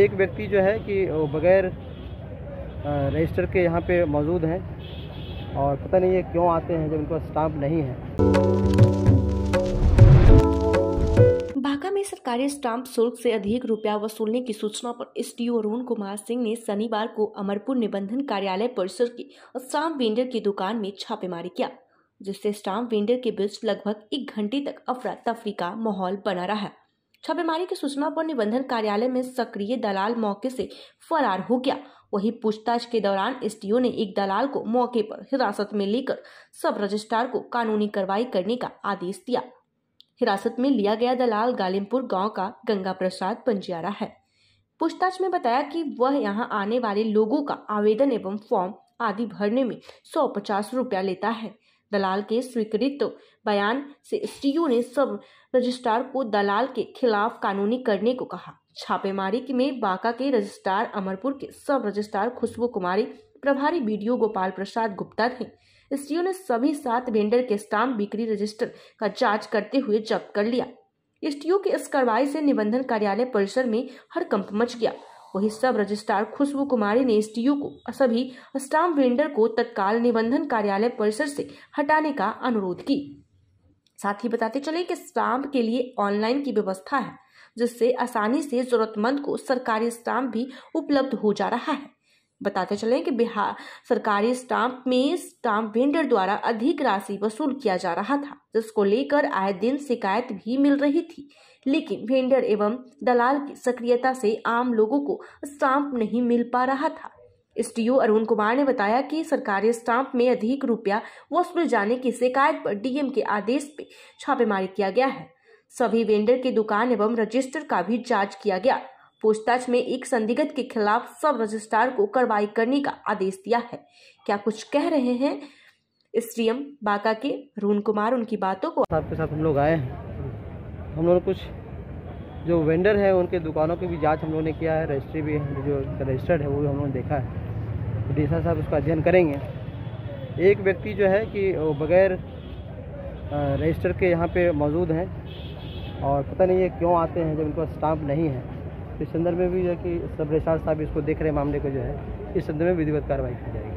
एक व्यक्ति जो है कि वो बगैर रजिस्टर के यहाँ पे मौजूद हैं और पता नहीं ये क्यों आते हैं जब इनको स्टाम्प नहीं है बांका में सरकारी स्टाम्प शुल्क से अधिक रुपया वसूलने की सूचना पर डी अरुण कुमार सिंह ने शनिवार को अमरपुर निबंधन कार्यालय परिसर की स्टाम्प वेंडर की दुकान में छापेमारी किया जिससे स्टाम्प वेंडर के बीच लगभग एक घंटे तक अफरा तफरी का माहौल बना रहा छापेमारी की सूचना पर निबंधन कार्यालय में सक्रिय दलाल मौके से फरार हो गया वहीं पूछताछ के दौरान एस ने एक दलाल को मौके पर हिरासत में लेकर सब रजिस्ट्रार को कानूनी कार्रवाई करने का आदेश दिया हिरासत में लिया गया दलाल गालिमपुर गांव का गंगा प्रसाद पंजियारा है पूछताछ में बताया कि वह यहां आने वाले लोगों का आवेदन एवं फॉर्म आदि भरने में सौ पचास रुपया लेता है दलाल के स्वीकृत बयान से सीओ ने सब रजिस्ट्रार को दलाल के खिलाफ कानूनी करने को कहा छापेमारी में बांका के रजिस्ट्रार अमरपुर के सब रजिस्ट्रार खुशबू कुमारी प्रभारी बीडीओ गोपाल प्रसाद गुप्ता थे एसडीओ ने सभी सात वेंडर के स्टाम्प बिक्री रजिस्टर का जांच करते हुए जब्त कर लिया एस की इस कार्रवाई से निबंधन कार्यालय परिसर में हड़कंप मच गया वहीं सब रजिस्ट्रार खुशबू कुमारी ने एस को सभी स्टाम्प वेंडर को तत्काल निबंधन कार्यालय परिसर से हटाने का अनुरोध की साथ ही बताते चले कि स्टाम्प के लिए ऑनलाइन की व्यवस्था है जिससे आसानी से जरूरतमंद को सरकारी स्टाम्प भी उपलब्ध हो जा रहा है बताते चलें कि बिहार सरकारी स्टाम्प में स्टाम्प वेंडर द्वारा अधिक राशि वसूल किया जा रहा था जिसको लेकर आए दिन शिकायत भी मिल रही थी लेकिन वेंडर एवं दलाल की सक्रियता से आम लोगों को स्टाम्प नहीं मिल पा रहा था एस अरुण कुमार ने बताया कि सरकारी स्टाम्प में अधिक रुपया वसूल जाने की शिकायत पर डीएम के आदेश पे छापेमारी किया गया है सभी वेंडर की दुकान एवं रजिस्टर का भी जांच किया गया पूछताछ में एक संदिग्ध के खिलाफ सब रजिस्ट्रार को कार्रवाई करने का आदेश दिया है क्या कुछ कह रहे हैं स्त्रियम बाका के रून कुमार उनकी बातों को साहब के साथ हम लोग आए हैं हम लोग कुछ जो वेंडर है उनके दुकानों की भी जांच हम लोगों ने किया है रजिस्ट्री भी जो रजिस्टर्ड है वो भी हम लोगों ने देखा है तो डी साहब उसका अध्ययन करेंगे एक व्यक्ति जो है कि वो बगैर रजिस्टर के यहाँ पे मौजूद हैं और पता नहीं ये क्यों आते हैं जब पास स्टाम्प नहीं है इस संदर्भ में भी जो है कि सब रेशान साहब इसको देख रहे मामले को जो है इस संदर्भ में विधिवत कार्रवाई की जाएगी